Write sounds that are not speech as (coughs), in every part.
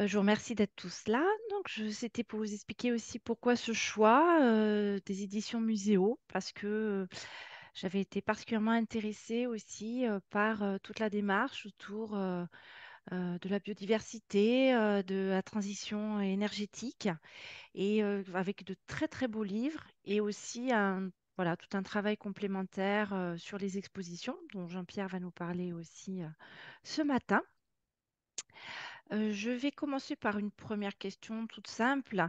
Euh, je vous remercie d'être tous là. Donc, c'était pour vous expliquer aussi pourquoi ce choix euh, des éditions muséo, parce que euh, j'avais été particulièrement intéressée aussi par toute la démarche autour de la biodiversité, de la transition énergétique, et avec de très très beaux livres et aussi un voilà, tout un travail complémentaire sur les expositions, dont Jean-Pierre va nous parler aussi ce matin je vais commencer par une première question toute simple.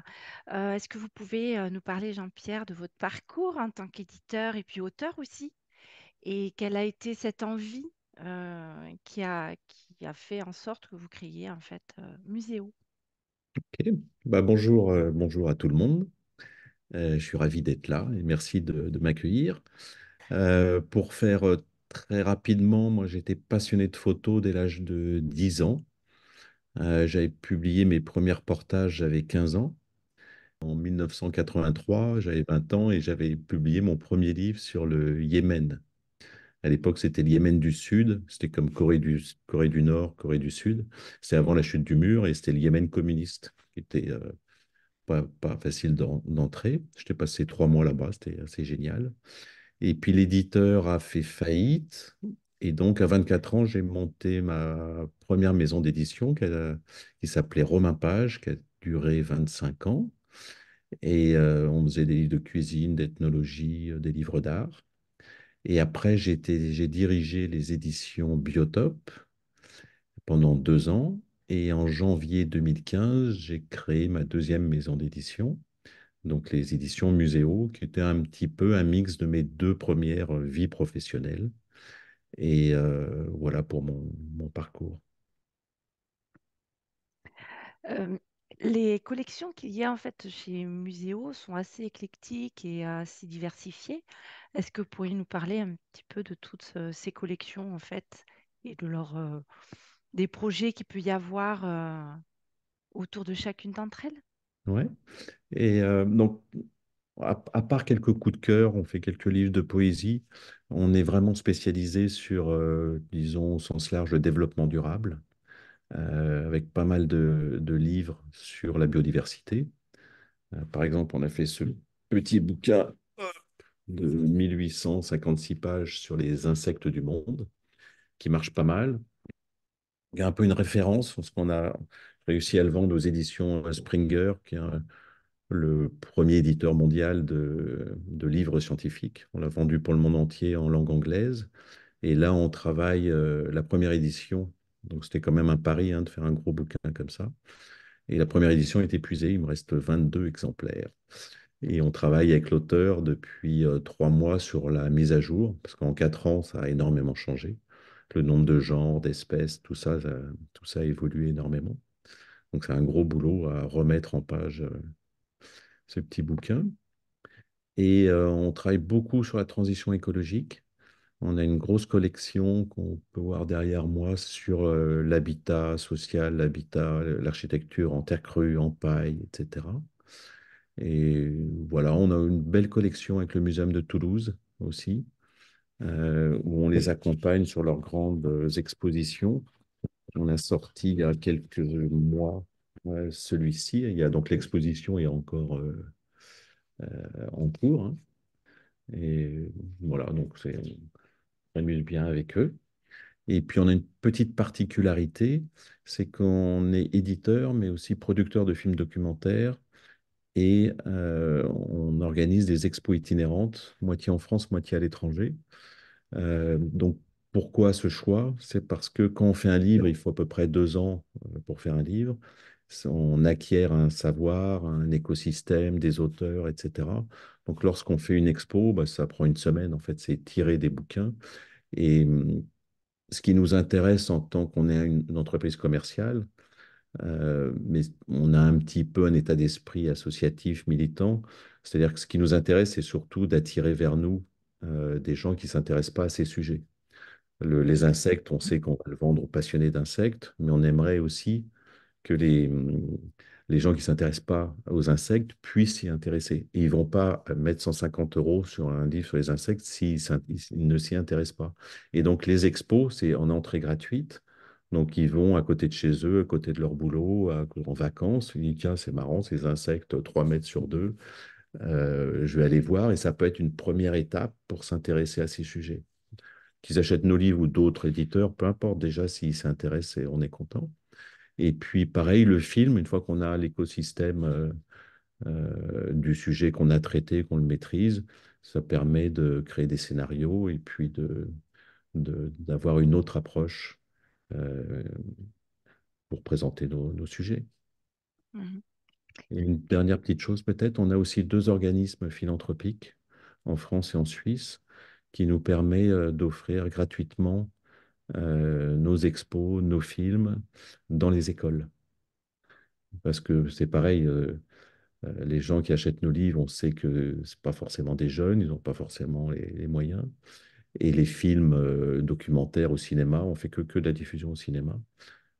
Est-ce que vous pouvez nous parler, Jean-Pierre, de votre parcours en tant qu'éditeur et puis auteur aussi Et quelle a été cette envie qui, a, fait en sorte que vous créiez en fait Muséo bah, bonjour, bonjour à tout le monde. je suis ravi d'être là et merci de, m'accueillir. pour faire très rapidement, moi j'étais passionné de photos dès l'âge de 10 ans. Euh, j'avais publié mes premiers reportages, j'avais 15 ans. En 1983, j'avais 20 ans et j'avais publié mon premier livre sur le Yémen. À l'époque, c'était le Yémen du Sud, c'était comme Corée du, Corée du Nord, Corée du Sud. C'était avant la chute du mur et c'était le Yémen communiste qui était euh, pas, pas, facile d'entrer. J'étais passé trois mois là-bas, c'était assez génial. Et puis l'éditeur a fait faillite et donc, à 24 ans, j'ai monté ma première maison d'édition qui, s'appelait Romain Page, qui a duré 25 ans. Et euh, on faisait des livres de cuisine, d'ethnologie, euh, des livres d'art. Et après, j'ai dirigé les éditions Biotope pendant deux ans. Et en janvier 2015, j'ai créé ma deuxième maison d'édition, donc les éditions Muséo, qui était un petit peu un mix de mes deux premières euh, vies professionnelles. Et euh, voilà pour mon, mon parcours. les collections qu'il y a en fait chez Muséo sont assez éclectiques et assez diversifiées. Est-ce que vous pourriez nous parler un petit peu de toutes euh, ces collections en fait et de leur, euh, des projets qu'il peut y avoir autour de chacune d'entre elles Ouais. Et donc, à, part quelques coups de cœur, on fait quelques livres de poésie, on est vraiment spécialisé sur, euh, disons, au sens large, le développement durable, euh, avec pas mal de, livres sur la biodiversité. Euh, par exemple, on a fait ce petit bouquin de 1856 pages sur les insectes du monde, qui marche pas mal. Il y a un peu une référence, parce qu'on a réussi à le vendre aux éditions Springer, qui est un le premier éditeur mondial de, livres scientifiques. On l'a vendu pour le monde entier en langue anglaise. Et là, on travaille euh, la première édition. Donc, c'était quand même un pari hein, de faire un gros bouquin comme ça. Et la première édition est épuisée. Il me reste 22 exemplaires. Et on travaille avec l'auteur depuis euh, trois mois sur la mise à jour, parce qu'en quatre ans, ça a énormément changé. Le nombre de genres, d'espèces, tout ça, tout ça a évolué énormément. Donc, c'est un gros boulot à remettre en page euh, ce petit bouquin. Et euh, on travaille beaucoup sur la transition écologique. On a une grosse collection qu'on peut voir derrière moi sur euh, l'habitat social, l'habitat, l'architecture en terre crue, en paille, etc. Et voilà, on a une belle collection avec le Muséum de Toulouse aussi, euh, où on les accompagne sur leurs grandes expositions. On a sorti il y a quelques mois euh, celui-ci. Il y a donc l'exposition est encore euh, euh, en cours. Hein. Et voilà, donc c'est, on bien avec eux. Et puis on a une petite particularité, c'est qu'on est éditeur, mais aussi producteur de films documentaires. Et on organise des expos itinérantes, moitié en France, moitié à l'étranger. donc pourquoi ce choix C'est parce que quand on fait un livre, il faut à peu près deux ans pour faire un livre on acquiert un savoir, un écosystème, des auteurs, etc. Donc lorsqu'on fait une expo, bah, ça prend une semaine, en fait, c'est tirer des bouquins. Et mmh, ce qui nous intéresse en tant qu'on est une, entreprise commerciale, euh, mais on a un petit peu un état d'esprit associatif, militant, c'est-à-dire que ce qui nous intéresse, c'est surtout d'attirer vers nous euh, des gens qui ne s'intéressent pas à ces sujets. les insectes, on mmh. sait qu'on va le vendre aux passionnés d'insectes, mais on aimerait aussi que les, gens qui ne s'intéressent pas aux insectes puissent s'y intéresser. ils ne vont pas euh, mettre 150 euros sur un livre sur les insectes s'ils ne s'y intéressent pas. Et donc, les expos, c'est en entrée gratuite. Donc, ils vont à côté de chez eux, à côté de leur boulot, en vacances. Ils disent, tiens, c'est marrant, ces insectes, 3 mètres sur 2. Euh, je vais aller voir. Et ça peut être une première étape pour s'intéresser à ces sujets. Qu'ils achètent nos livres ou d'autres éditeurs, peu importe déjà s'ils s'intéressent et on est content. Et puis, pareil, le film, une fois qu'on a l'écosystème euh, euh, du sujet qu'on a traité, qu'on le maîtrise, ça permet de créer des scénarios et puis de, d'avoir une autre approche euh, pour présenter nos, sujets. Mmh. Et une dernière petite chose peut-être, on a aussi deux organismes philanthropiques en France et en Suisse qui nous permettent d'offrir gratuitement euh, nos expos, nos films dans les écoles. Parce que c'est pareil, euh, euh, les gens qui achètent nos livres, on sait que ce pas forcément des jeunes, ils n'ont pas forcément les, moyens. Et les films documentaires au cinéma, on fait que, que de la diffusion au cinéma.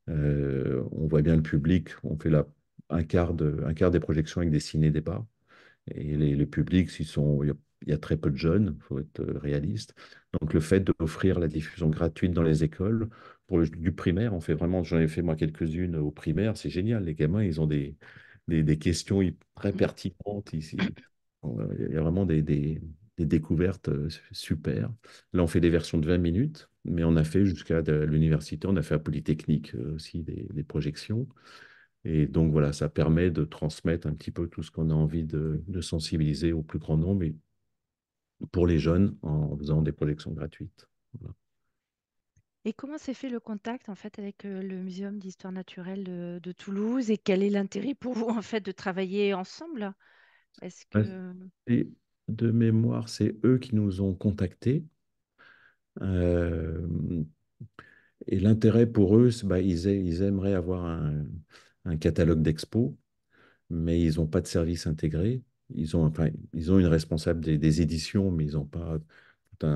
on voit bien le public, on fait la, un, quart de, un quart des projections avec des ciné-débats. Et les, le public, s'ils sont, a il y a très peu de jeunes, il faut être euh, réaliste. Donc le fait d'offrir la diffusion gratuite dans les écoles, pour le, du primaire, on fait vraiment, j'en ai fait moi quelques-unes au primaire, c'est génial, les gamins, ils ont des, des, questions très mmh. pertinentes ici. Il y a vraiment des, des, découvertes euh, super. Là, on fait des versions de 20 minutes, mais on a fait jusqu'à l'université, on a fait à Polytechnique euh, aussi des projections. Et donc voilà, ça permet de transmettre un petit peu tout ce qu'on a envie de, de, sensibiliser au plus grand nombre et pour les jeunes en faisant des projections gratuites. Et comment s'est fait le contact en fait avec euh, le Muséum d'histoire naturelle de, Toulouse et quel est l'intérêt pour vous en fait de travailler ensemble ce que de mémoire, c'est eux qui nous ont contactés. Euh, et l'intérêt pour eux, bah, ils, aimeraient avoir un, un catalogue d'expos, mais ils n'ont pas de service intégré ils ont, ils ont une responsable des, éditions, mais ils n'ont pas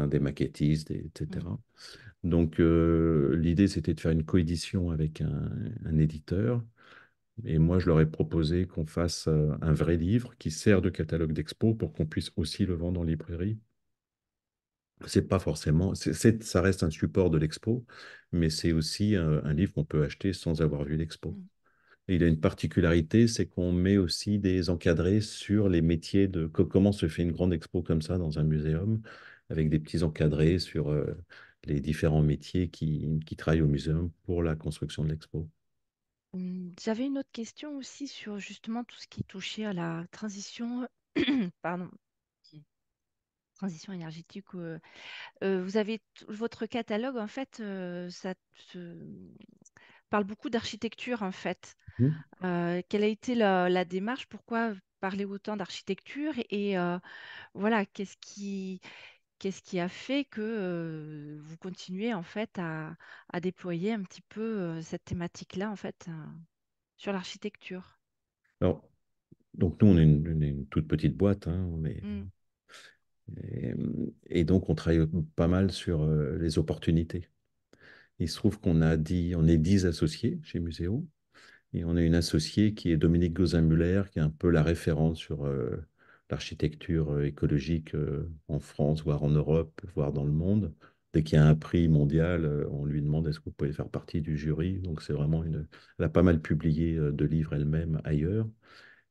des maquettistes, etc. Mmh. Donc, euh, l'idée, c'était de faire une coédition avec un, éditeur. Et moi, je leur ai proposé qu'on fasse euh, un vrai livre qui sert de catalogue d'expo pour qu'on puisse aussi le vendre en librairie. C'est pas forcément, ça reste un support de l'expo, mais c'est aussi euh, un, livre qu'on peut acheter sans avoir vu l'expo. Mmh il a une particularité, c'est qu'on met aussi des encadrés sur les métiers de comment se fait une grande expo comme ça dans un muséum, avec des petits encadrés sur euh, les différents métiers qui, travaillent au muséum pour la construction de l'expo. Mmh, j'avais une autre question aussi sur justement tout ce qui touchait à la transition, (coughs) pardon, transition énergétique. Euh, euh, vous avez votre catalogue en fait, ça, parle beaucoup d'architecture en fait. Mmh. Euh, quelle a été la, démarche Pourquoi parler autant d'architecture Et euh, voilà, qu'est-ce qui, qu'est-ce qui a fait que euh, vous continuez en fait à, déployer un petit peu cette thématique-là en fait sur l'architecture donc nous on est une, toute petite boîte, hein, mmh. et, donc on travaille pas mal sur les opportunités. Il se trouve qu'on a dit, on est dix associés chez Muséo. Et on a une associée qui est Dominique Gauzin-Muller, qui est un peu la référence sur euh, l'architecture euh, écologique euh, en France, voire en Europe, voire dans le monde. Dès qu'il y a un prix mondial, on lui demande est-ce que vous pouvez faire partie du jury. Donc c'est vraiment une. Elle a pas mal publié de livres elle-même ailleurs.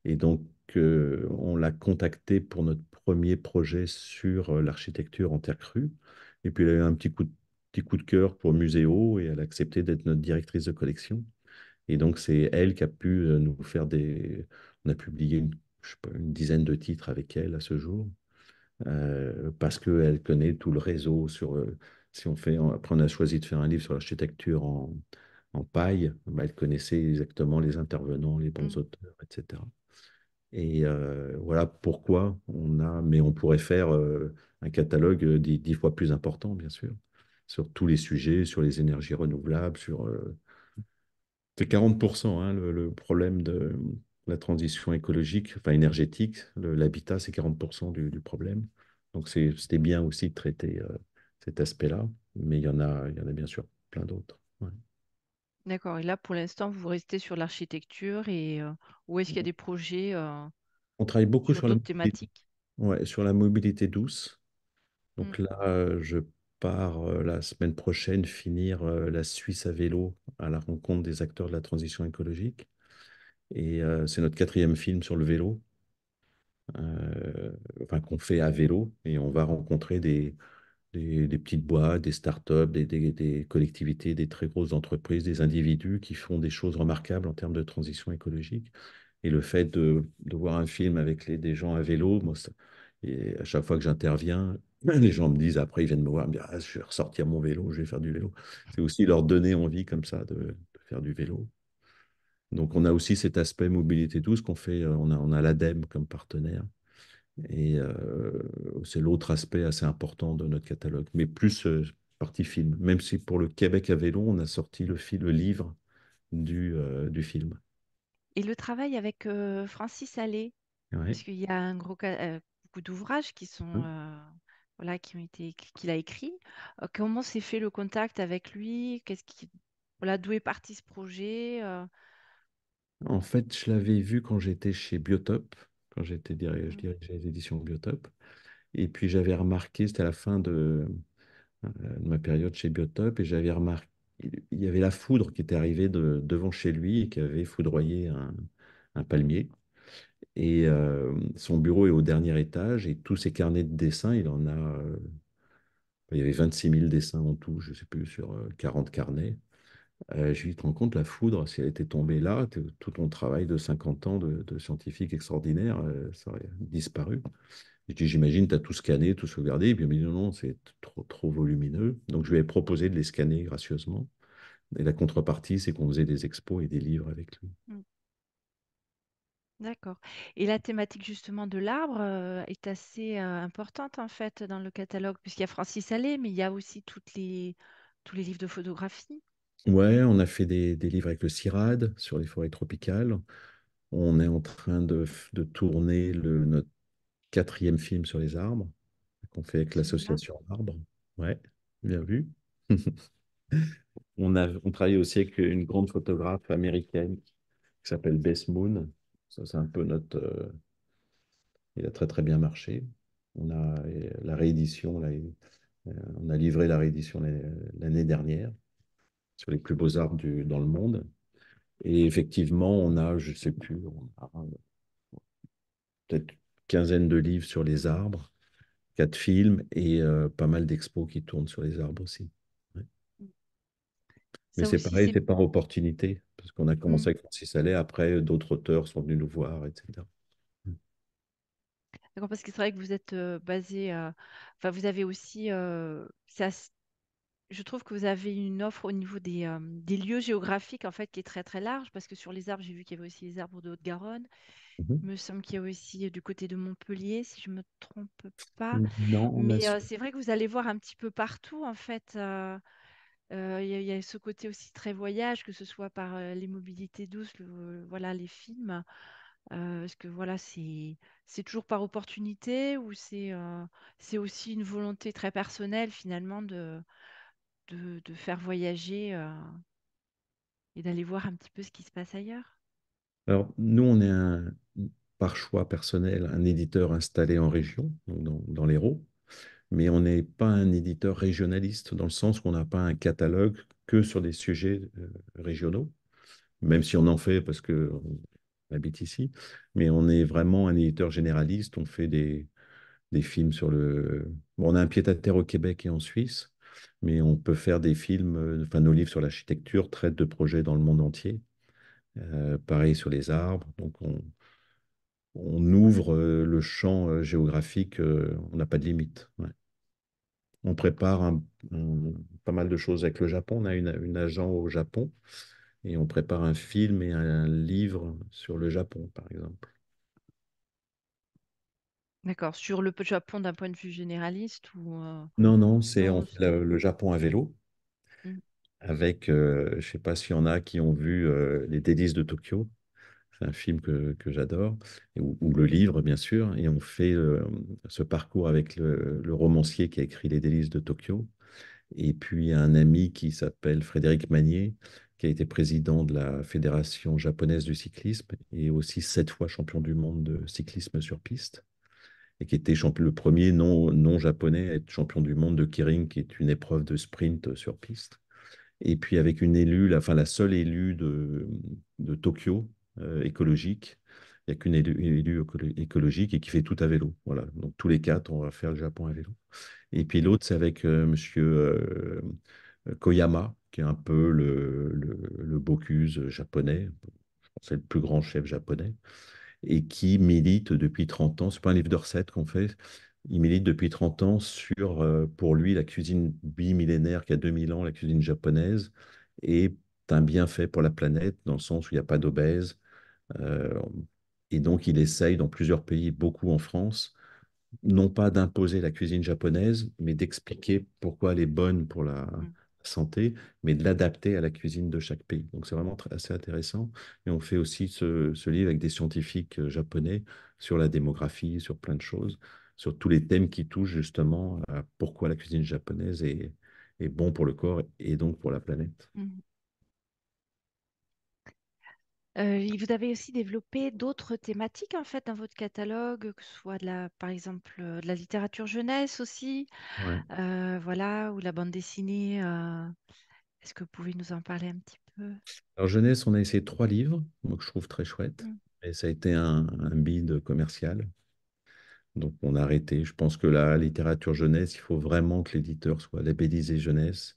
Et donc on l'a contactée pour notre premier projet sur l'architecture en terre crue. Et puis elle a eu un petit coup petit coup de cœur pour Muséo et elle a accepté d'être notre directrice de collection. Et donc, c'est elle qui a pu euh, nous faire des. On a publié une, dizaine de titres avec elle à ce jour, euh, parce qu'elle connaît tout le réseau sur. Euh, si on fait, après, on a choisi de faire un livre sur l'architecture en, paille, bah, elle connaissait exactement les intervenants, les bons mmh. auteurs, etc. Et euh, voilà pourquoi on a, mais on pourrait faire un catalogue dix, fois plus important, bien sûr sur tous les sujets, sur les énergies renouvelables, sur... Euh, c'est 40% hein, le, problème de la transition écologique, enfin énergétique. L'habitat, c'est 40% du, du, problème. Donc c'était bien aussi de traiter euh, cet aspect-là, mais il y, en a, il y en a bien sûr plein d'autres. D'accord. Et là, pour l'instant, vous restez sur l'architecture et euh, où est-ce qu'il y a mmh. des projets On travaille beaucoup sur, la thématique. Ouais, sur la mobilité douce. Donc mmh. là, je par euh, la semaine prochaine finir euh, la Suisse à vélo à la rencontre des acteurs de la transition écologique. Et euh, c'est notre quatrième film sur le vélo, enfin, qu'on fait à vélo. Et on va rencontrer des, des, petites boîtes, des startups, des, des, collectivités, des très grosses entreprises, des individus qui font des choses remarquables en termes de transition écologique. Et le fait de, de voir un film avec les, des gens à vélo, et à chaque fois que j'interviens, (laughs) Les gens me disent, après, ils viennent me voir, ah, je vais ressortir mon vélo, je vais faire du vélo. C'est aussi leur donner envie comme ça de, faire du vélo. Donc, on a aussi cet aspect mobilité tout ce qu'on fait, euh, on a, on a l'ADEME comme partenaire. Et euh, c'est l'autre aspect assez important de notre catalogue, mais plus euh, partie film. Même si pour le Québec à vélo, on a sorti le, le livre du, du film. Et le travail avec Francis Allais, parce qu'il y a un gros, beaucoup d'ouvrages qui sont hein voilà, qui ont qu'il a écrit. Euh, comment s'est fait le contact avec lui Qu'est-ce qui voilà, d'où est parti ce projet euh? En fait, je l'avais vu quand j'étais chez Biotop, quand j'étais je mmh. dirigeais les éditions Biotop. Et puis j'avais remarqué, c'était à la fin euh, de, ma période chez Biotop, et j'avais remarqué, il y avait la foudre qui était arrivée devant chez lui et qui avait foudroyé un palmier. Et euh, son bureau est au dernier étage et tous ses carnets de dessins, il en a. Euh, il y avait 26 000 dessins en tout, je ne sais plus, sur 40 euh, carnets. je lui te rends compte, la foudre, si elle était tombée là, tout ton travail de 50 ans de, scientifique extraordinaire, ça aurait disparu. Je dis, j'imagine, tu as tout scanné, tout sauvegardé. Et puis il m'a dit, non, non, c'est trop, trop volumineux. Donc je lui ai proposé de les scanner gracieusement. Et la contrepartie, c'est qu'on faisait des expos et des livres avec lui. Mm. D'accord. Et la thématique justement de l'arbre est assez importante en fait dans le catalogue, puisqu'il y a Francis Allais, mais il y a aussi toutes les, tous les livres de photographie. Ouais, on a fait des, livres avec le CIRAD sur les forêts tropicales. On est en train de, tourner le, notre quatrième film sur les arbres, qu'on fait avec l'association Arbre. Ouais, bien vu. (laughs) on, a, on travaille aussi avec une grande photographe américaine qui s'appelle Bess Moon, ça, c'est un peu notre. Euh, il a très très bien marché. On a la réédition, euh, on a livré la réédition l'année dernière sur les plus beaux arbres du, dans le monde. Et effectivement, on a, je ne sais plus, on a euh, peut-être une quinzaine de livres sur les arbres, quatre films et pas mal d'expos qui tournent sur les arbres aussi. Mais c'est pareil, c'est par opportunité parce qu'on a commencé mmh. avec Francis Allais, après d'autres auteurs sont venus nous voir, etc. Mmh. D'accord, parce que c'est vrai que vous êtes euh, basé Enfin, vous avez aussi. Euh, je trouve que vous avez une offre au niveau euh, des, lieux géographiques, en fait, qui est très, très large, parce que sur les arbres, j'ai vu qu'il y avait aussi les arbres de Haute-Garonne. Mmh Il me semble qu'il y a aussi du côté de Montpellier, si je ne me trompe pas. Non, Mais c'est vrai que vous allez voir un petit peu partout, en fait. Il y, a ce côté aussi très voyage, que ce soit par les mobilités douces, voilà, les films. Est-ce que voilà, c'est c'est toujours par opportunité ou c'est c'est aussi une volonté très personnelle finalement de de, faire voyager et d'aller voir un petit peu ce qui se passe ailleurs? Alors nous, on est un, par choix personnel un éditeur installé en région, donc dans, dans l'Hérault mais on n'est pas un éditeur régionaliste dans le sens qu'on n'a pas un catalogue que sur des sujets euh, régionaux, même si on en fait parce qu'on habite ici, mais on est vraiment un éditeur généraliste, on fait des, des films sur le... on a un pied-à-terre au Québec et en Suisse, mais on peut faire des films, euh, enfin nos livres sur l'architecture traitent de projets dans le monde entier, euh, pareil sur les arbres, donc on, on ouvre le champ géographique, on n'a pas de limite. Ouais on prépare pas mal de choses avec le Japon. On a une, agent au Japon et on prépare un film et un livre sur le Japon, par exemple. D'accord. Sur le Japon d'un point de vue généraliste ou euh, Non, non, c'est le, Japon à vélo. Mmh. Avec, euh, je ne sais pas s'il y en a qui ont vu euh, Les délices de Tokyo un film que, que j'adore, ou, le livre, bien sûr, et on fait euh, ce parcours avec le, romancier qui a écrit Les délices de Tokyo, et puis un ami qui s'appelle Frédéric Magnier, qui a été président de la Fédération japonaise du cyclisme, et aussi sept fois champion du monde de cyclisme sur piste, et qui était le premier non, non japonais à être champion du monde de Kirin, qui est une épreuve de sprint sur piste et puis avec une élue, la, enfin la seule élue de, de Tokyo, euh, écologique. Il n'y a qu'une élue, écologique et qui fait tout à vélo. Voilà. Donc tous les quatre, on va faire le Japon à vélo. Et puis l'autre, c'est avec M. Euh, monsieur euh, Koyama, qui est un peu le, le, Bocuse japonais. C'est le plus grand chef japonais et qui milite depuis 30 ans. C'est pas un livre de recettes qu'on fait. Il milite depuis 30 ans sur, pour lui, la cuisine bimillénaire qui a 2000 ans, la cuisine japonaise, est un bienfait pour la planète, dans le sens où il n'y a pas d'obèses, euh, et donc, il essaye dans plusieurs pays, beaucoup en France, non pas d'imposer la cuisine japonaise, mais d'expliquer pourquoi elle est bonne pour la mmh. santé, mais de l'adapter à la cuisine de chaque pays. Donc c'est vraiment assez intéressant. Et on fait aussi ce, livre avec des scientifiques euh, japonais sur la démographie, sur plein de choses, sur tous les thèmes qui touchent justement à pourquoi la cuisine japonaise est, est bon pour le corps et donc pour la planète. Mmh. Euh, vous avez aussi développé d'autres thématiques en fait dans votre catalogue, que ce soit de la, par exemple euh, de la littérature jeunesse aussi, euh, voilà, ou la bande dessinée. Est-ce que vous pouvez nous en parler un petit peu? Alors, jeunesse, on a essayé trois livres, que je trouve très chouettes, mmh. et ça a été un, un bide commercial. Donc, on a arrêté. Je pense que la littérature jeunesse, il faut vraiment que l'éditeur soit labellisé jeunesse.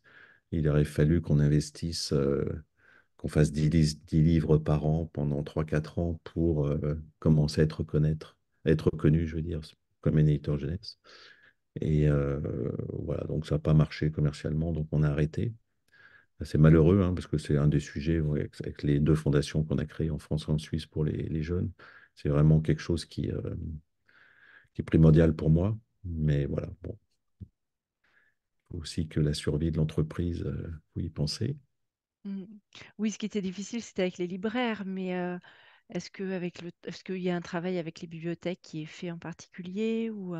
Il aurait fallu qu'on investisse fasse 10, livres par an pendant 3-4 ans pour euh, commencer à être connaître être connu je veux dire, comme un éditeur jeunesse. Et euh, voilà, donc ça n'a pas marché commercialement, donc on a arrêté. C'est malheureux, hein, parce que c'est un des sujets avec, les deux fondations qu'on a créées en France et en Suisse pour les, jeunes. C'est vraiment quelque chose qui, euh, qui est primordial pour moi. Mais voilà, bon. Faut aussi que la survie de l'entreprise, vous y pensez, Mmh. Oui, ce qui était difficile, c'était avec les libraires, mais est-ce que est-ce qu'il y a un travail avec les bibliothèques qui est fait en particulier ou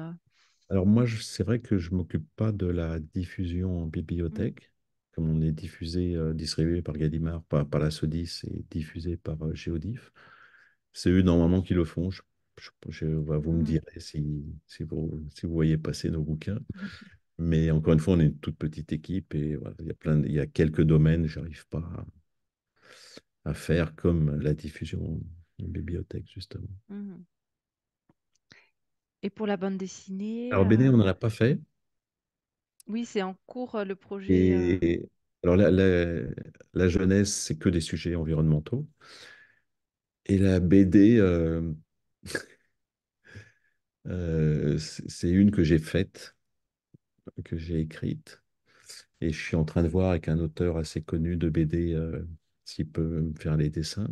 Alors moi, c'est vrai que je m'occupe pas de la diffusion en mmh. bibliothèque, comme on est diffusé, distribué par Gadimar, par, la Sodis et diffusé par euh, Géodif. C'est eux normalement qui le font. Je- bah, vous me mmh. direz si, si vous, si vous voyez passer nos bouquins. (laughs) Mais encore une fois, on est une toute petite équipe et voilà, il, y a plein de, il y a quelques domaines, j'arrive pas à, faire comme la diffusion de bibliothèque, justement. Mmh et pour la bande dessinée Alors, BD, euh on n'en a pas fait. Oui, c'est en cours euh, le projet. Euh alors, la, la, jeunesse, c'est que des sujets environnementaux. Et la BD, (laughs) c'est une que j'ai faite que j'ai écrite. Et je suis en train de voir avec un auteur assez connu de BD euh, s'il peut me faire les dessins.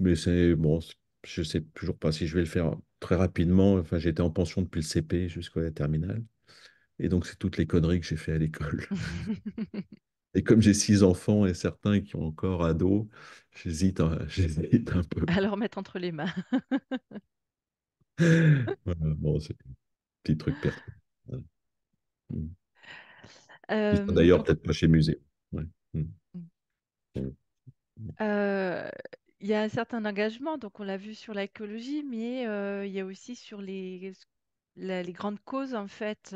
Mais c'est bon, je ne sais toujours pas si je vais le faire très rapidement. Enfin, j'étais en pension depuis le CP jusqu'à la terminale. Et donc, c'est toutes les conneries que j'ai fait à l'école. (laughs) et comme j'ai six enfants et certains qui ont encore ados, j'hésite un, (laughs) un peu. À leur mettre entre les mains. (laughs) voilà, bon, c'est un petit truc perso D'ailleurs, euh, peut-être pas chez musée. Mmh. Mmh. Mmh. Euh, il y a un certain engagement, donc on l'a vu sur l'écologie, mais euh, il y a aussi sur les, les grandes causes en fait.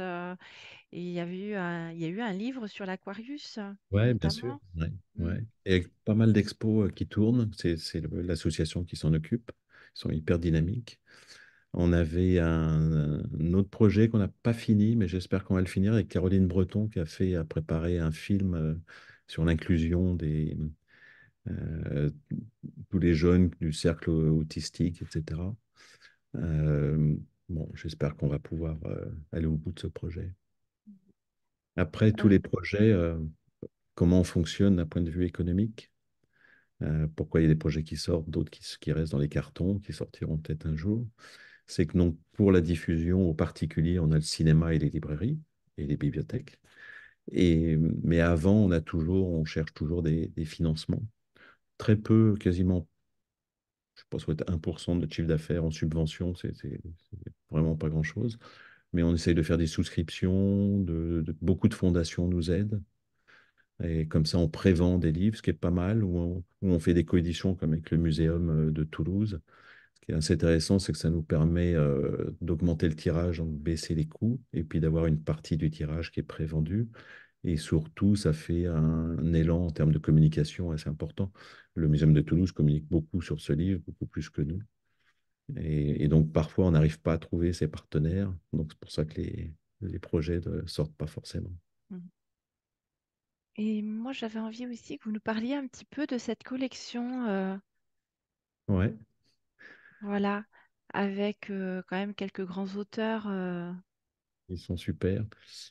il y, a eu un, il y a eu un livre sur l'Aquarius. Oui, bien sûr. Ouais, ouais. Et pas mal d'expos qui tournent, c'est l'association qui s'en occupe, ils sont hyper dynamiques. On avait un, autre projet qu'on n'a pas fini, mais j'espère qu'on va le finir, avec Caroline Breton qui a fait a préparé un film euh, sur l'inclusion des euh, tous les jeunes du cercle autistique, etc. Euh, bon, j'espère qu'on va pouvoir aller au bout de ce projet. Après, tous les projets, comment on fonctionne d'un point de vue économique pourquoi il y a des projets qui sortent, d'autres qui, restent dans les cartons, qui sortiront peut-être un jour c'est que donc, pour la diffusion au particulier, on a le cinéma et les librairies et les bibliothèques. Et, mais avant, on a toujours, on cherche toujours des, financements. Très peu, quasiment, je pense que 1% de chiffre d'affaires en subvention, c'est vraiment pas grand-chose. Mais on essaye de faire des souscriptions, de, beaucoup de fondations nous aident. Et comme ça, on prévend des livres, ce qui est pas mal, ou on, on, fait des coéditions comme avec le Muséum euh, de Toulouse qui intéressant, c'est que ça nous permet euh, d'augmenter le tirage, donc baisser les coûts, et puis d'avoir une partie du tirage qui est prévendue. Et surtout, ça fait un, élan en termes de communication assez important. Le Muséum de Toulouse communique beaucoup sur ce livre, beaucoup plus que nous. Et, donc, parfois, on n'arrive pas à trouver ses partenaires. Donc, c'est pour ça que les, les projets ne sortent pas forcément. Mmh. Et moi, j'avais envie aussi que vous nous parliez un petit peu de cette collection. Euh... Ouais. Voilà, avec quand même quelques grands auteurs Ils sont super.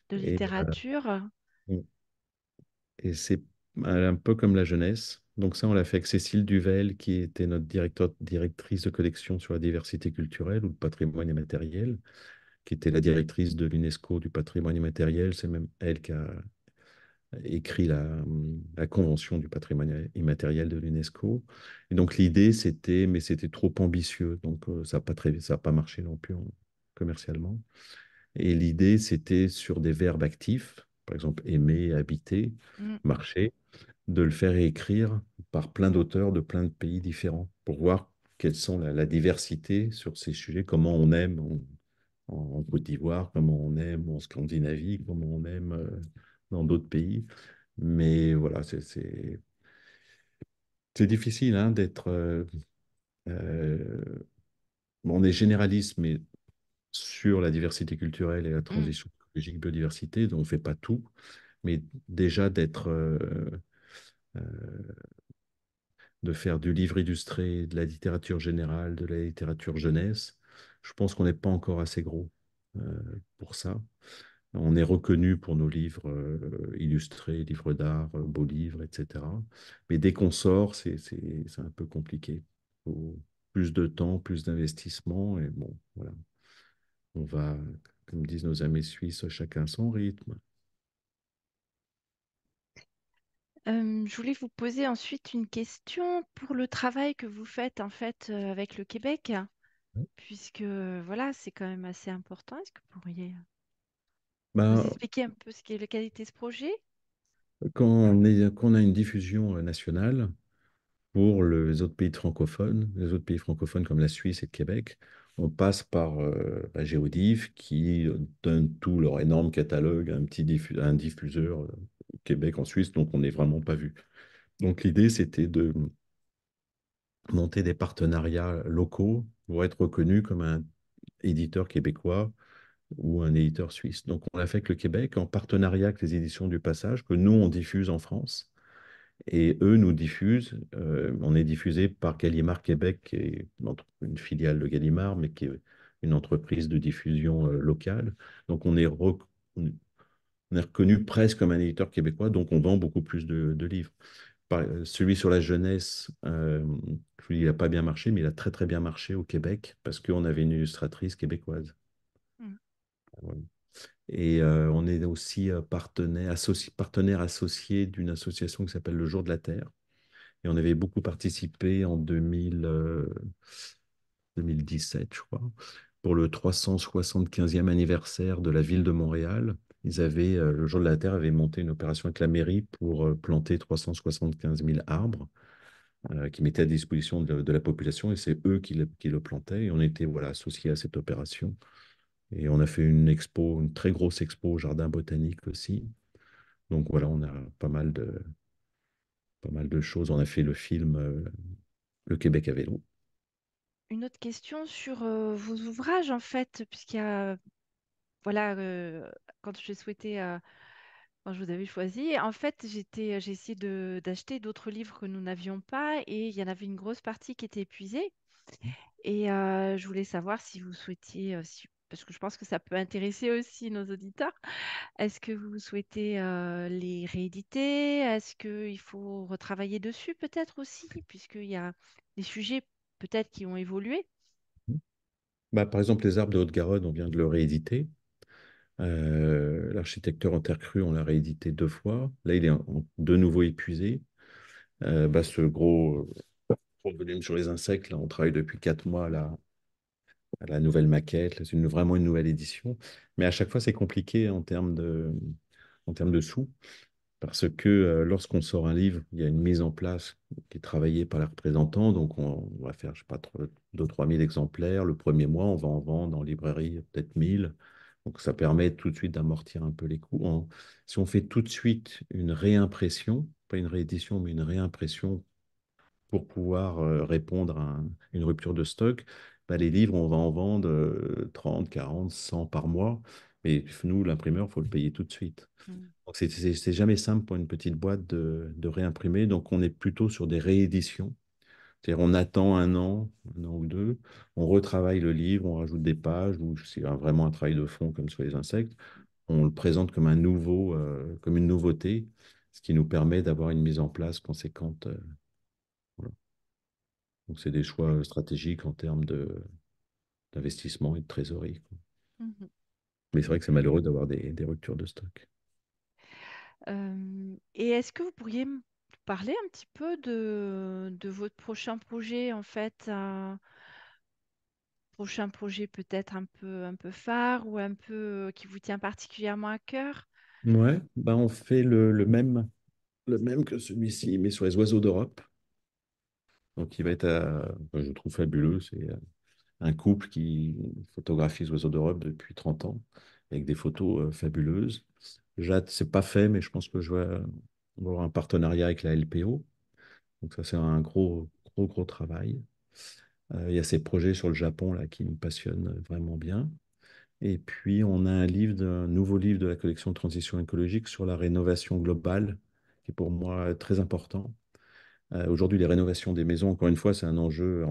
de bah, littérature. Mmh. et c'est un peu comme la jeunesse. Donc ça, on l'a fait avec Cécile Duvel, qui était notre directrice de collection sur la diversité culturelle ou le patrimoine immatériel, qui était la mmh directrice de l'UNESCO du patrimoine immatériel. C'est même elle qui a écrit la, Convention du patrimoine immatériel de l'UNESCO. Et donc l'idée, c'était, mais c'était trop ambitieux, donc euh, ça n'a pas, ça pas marché non plus commercialement. Et l'idée, c'était sur des verbes actifs, par exemple aimer, habiter, mm. marcher, de le faire écrire par plein d'auteurs de plein de pays différents pour voir quelle sont la, diversité sur ces sujets, comment on aime en, Côte d'Ivoire, comment on aime en Scandinavie, comment on aime... Euh, dans d'autres pays. Mais voilà, c'est difficile hein, d'être... Euh, euh, on est généraliste, mais sur la diversité culturelle et la mmh. transition écologique, biodiversité, donc on ne fait pas tout, mais déjà d'être... Euh, de faire du livre illustré, de la littérature générale, de la littérature jeunesse, je pense qu'on n'est pas encore assez gros pour ça. On est reconnu pour nos livres euh, illustrés, livres d'art, euh, beaux livres, etc. Mais dès qu'on sort, c'est un peu compliqué. Il faut plus de temps, plus d'investissement. Et bon, voilà. On va, comme disent nos amis suisses, chacun son rythme. je voulais vous poser ensuite une question pour le travail que vous faites en fait euh, avec le Québec, puisque voilà, c'est quand même assez important. Est-ce que vous pourriez ben, Vous un peu ce qu'est la qualité de ce projet? quand on a une diffusion euh, nationale pour les autres pays francophones, les autres pays francophones comme la Suisse et le Québec, on passe par euh, la Géodiff qui donne tout leur énorme catalogue à un petit un diffuseur euh, Québec en Suisse, donc on n'est vraiment pas vu. Donc l'idée, c'était de monter des partenariats locaux pour être reconnu comme un éditeur québécois ou un éditeur suisse. Donc on l'a fait avec le Québec en partenariat avec les éditions du Passage que nous on diffuse en France et eux nous diffusent. Euh, on est diffusé par Gallimard Québec, qui est une filiale de Gallimard, mais qui est une entreprise de diffusion euh, locale. Donc on est, est reconnu presque comme un éditeur québécois, donc on vend beaucoup plus de, livres. Euh, celui sur la jeunesse, il n'a pas bien marché, mais il a très très bien marché au Québec parce qu'on avait une illustratrice québécoise. Et euh, on est aussi euh, partenaire associé, partenaire associé d'une association qui s'appelle Le Jour de la Terre. Et on avait beaucoup participé en 2017, euh, je crois, pour le 375e anniversaire de la ville de Montréal. Ils avaient, le Jour de la Terre avait monté une opération avec la mairie pour planter 375 000 arbres qui mettaient à disposition de, la population. Et c'est eux qui le, plantaient. Et on était voilà, associés à cette opération. Et on a fait une expo, une très grosse expo au jardin botanique aussi. Donc voilà, on a pas mal de, pas mal de choses. On a fait le film euh, Le Québec à vélo. Une autre question sur euh, vos ouvrages, en fait, puisqu'il y a, voilà, euh, quand j'ai souhaité, je vous avais choisi, en fait, j'étais, j'ai essayé d'acheter d'autres livres que nous n'avions pas et il y en avait une grosse partie qui était épuisée. Mmh. Et je voulais savoir si vous souhaitiez, si parce que je pense que ça peut intéresser aussi nos auditeurs. Est-ce que vous souhaitez euh, les rééditer Est-ce qu'il faut retravailler dessus peut-être aussi, puisqu'il y a des sujets peut-être qui ont évolué mmh. bah, Par exemple, les arbres de Haute-Garonne, on vient de le rééditer. Euh, L'architecteur en terre crue, on l'a réédité deux fois. Là, il est de nouveau épuisé. Euh, bah, ce gros, euh, gros volume sur les insectes, on travaille depuis quatre mois là, la nouvelle maquette, c'est vraiment une nouvelle édition. Mais à chaque fois, c'est compliqué en termes de, en termes de sous, parce que euh, lorsqu'on sort un livre, il y a une mise en place qui est travaillée par les représentants. Donc, on, va faire, je sais pas, 2-3 000 exemplaires. Le premier mois, on va en vendre en librairie peut-être 1000. Donc, ça permet tout de suite d'amortir un peu les coûts. si on fait tout de suite une réimpression, pas une réédition, mais une réimpression pour pouvoir euh, répondre à une rupture de stock, bah, les livres, on va en vendre 30, 40, 100 par mois. Mais nous, l'imprimeur, il faut le payer tout de suite. Mmh. Donc, c'est jamais simple pour une petite boîte de, de, réimprimer. Donc, on est plutôt sur des rééditions. C'est-à-dire, on attend un an, un an ou deux, on retravaille le livre, on rajoute des pages, ou c'est vraiment un travail de fond comme sur les insectes. On le présente comme, un nouveau, comme une nouveauté, ce qui nous permet d'avoir une mise en place conséquente donc, c'est des choix euh, stratégiques en termes d'investissement et de trésorerie. Mmh mais c'est vrai que c'est malheureux d'avoir des, ruptures de stock. et est-ce que vous pourriez me parler un petit peu de, votre prochain projet, en fait un Prochain projet peut-être un peu, un peu phare ou un peu euh, qui vous tient particulièrement à cœur Ouais, ben, on fait le, même, le même que celui-ci, mais sur les oiseaux d'Europe. Donc, il va être, euh, je trouve fabuleux, c'est euh, un couple qui photographie les oiseaux d'Europe depuis 30 ans, avec des photos euh, fabuleuses. Jade, c'est pas fait, mais je pense que je vais avoir un partenariat avec la LPO. Donc, ça, c'est un gros, gros, gros travail. Il y a ces projets sur le Japon là, qui me passionnent vraiment bien. Et puis, on a un livre, un nouveau livre de la collection Transition écologique sur la rénovation globale, qui est pour moi très important. Euh, aujourd'hui, les rénovations des maisons, encore une fois, c'est un enjeu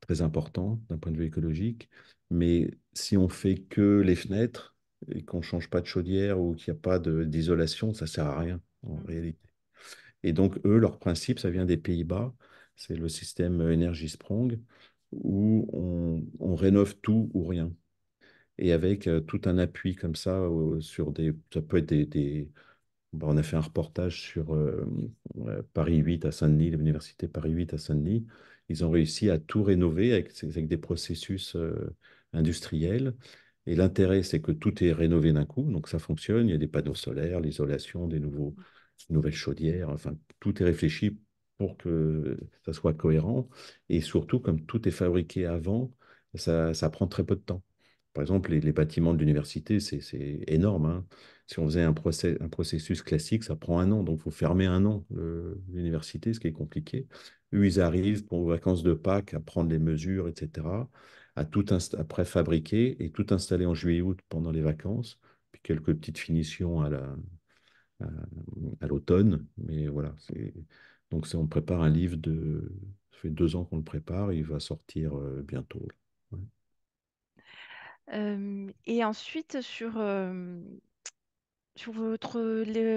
très important d'un point de vue écologique. Mais si on fait que les fenêtres et qu'on ne change pas de chaudière ou qu'il n'y a pas d'isolation, ça ne sert à rien en mmh. réalité. Et donc, eux, leur principe, ça vient des Pays-Bas, c'est le système euh, Energy Sprong, où on, rénove tout ou rien. Et avec euh, tout un appui comme ça sur des. Ça peut être des, des bah, on a fait un reportage sur euh, euh, Paris 8 à Saint-Denis, l'université Paris 8 à Saint-Denis. Ils ont réussi à tout rénover avec, des processus euh, industriels. Et l'intérêt, c'est que tout est rénové d'un coup, donc ça fonctionne. Il y a des panneaux solaires, l'isolation, des nouveaux, nouvelles chaudières, enfin, tout est réfléchi pour que ça soit cohérent. Et surtout, comme tout est fabriqué avant, ça, prend très peu de temps. Par exemple, les, bâtiments de l'université, c'est énorme. Hein si on faisait un, procès, un, processus classique, ça prend un an. Donc, il faut fermer un an l'université, ce qui est compliqué. Eux, ils arrivent pour vacances de Pâques à prendre les mesures, etc., à tout après fabriquer et tout installer en juillet-août pendant les vacances, puis quelques petites finitions à la, à, l'automne. Mais voilà, donc on prépare un livre de... Ça fait deux ans qu'on le prépare, il va sortir euh, bientôt. et ensuite, sur, sur votre,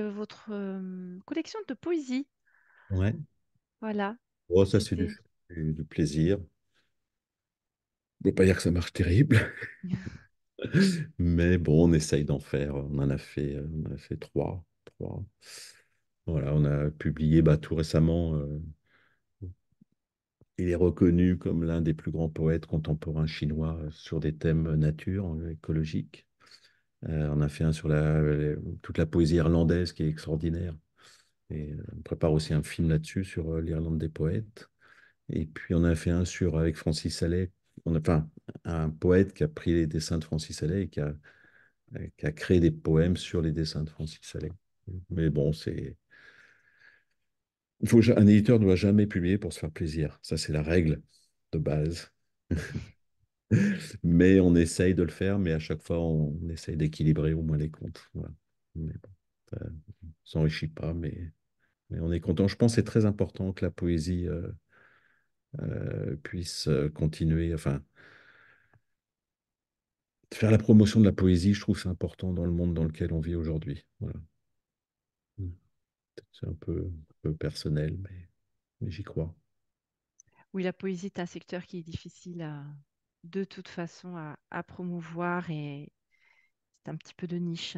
votre collection de poésie. Ouais. Voilà. Oh, ça, c'est du, plaisir. Je ne veux pas dire que ça marche terrible. (laughs) Mais bon, on essaye d'en faire. On en a fait, euh, on a fait trois, trois. Voilà, on a publié bah, tout récemment. Euh, il est reconnu comme l'un des plus grands poètes contemporains chinois sur des thèmes nature, euh, écologique. Euh, on a fait un sur la, toute la poésie irlandaise qui est extraordinaire. Et euh, on prépare aussi un film là-dessus sur euh, l'Irlande des poètes. Et puis on a fait un sur avec Francis Allais. On a, enfin, un poète qui a pris les dessins de Francis Allais et qui a, créé des poèmes sur les dessins de Francis Allais. Mais bon, c'est. Faut, un éditeur ne doit jamais publier pour se faire plaisir. Ça, c'est la règle de base. (laughs) mais on essaye de le faire, mais à chaque fois, on, essaye d'équilibrer au moins les comptes. Voilà. ça ne s'enrichit pas, mais, mais, on est content. Je pense que c'est très important que la poésie euh, euh, puisse euh, continuer, enfin, faire la promotion de la poésie, je trouve c'est important dans le monde dans lequel on vit aujourd'hui. Voilà. Mmh. C'est un peu, un peu, personnel, mais, mais j'y crois. Oui, la poésie est un secteur qui est difficile à, de toute façon à, promouvoir et c'est un petit peu de niche.